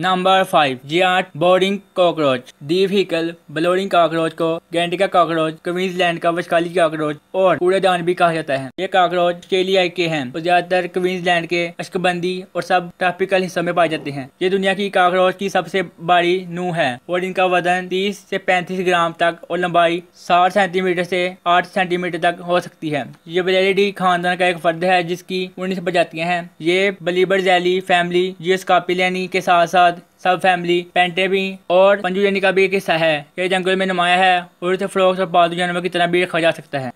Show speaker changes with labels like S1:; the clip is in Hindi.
S1: नंबर फाइव जी आठ बोरिंग कॉकरोच दी व्हीकल ब्लोरिंग कॉकरोच को गेंडिका कॉकरोच क्वींसलैंड का वशकाली कॉकरोच और कूड़ेदान भी कहा जाता है ये कॉकरोच ऑस्ट्रेलिया के हैं और तो ज्यादातर क्वींसलैंड के अश्कबंदी और सब ट्रॉपिकल हिस्सों में पाए जाते हैं ये दुनिया की कॉकरोच की सबसे बड़ी नू है और इनका वजन तीस से पैंतीस ग्राम तक और लंबाई साठ सेंटीमीटर से आठ सेंटीमीटर तक हो सकती है ये बलेडी खानदान का एक फर्द है जिसकी उन्नीस प्रजातियां हैं ये बलीबर जैली फैमिली जियोस्कापिलैनी के साथ साथ साथ सब फैमिली पेंटे भी और पंजू जनी का भी एक हिस्सा है ये जंगल में नुमाया है और इसे फ्लॉक्स और पालतू जानवर की तरह भी रखा जा सकता है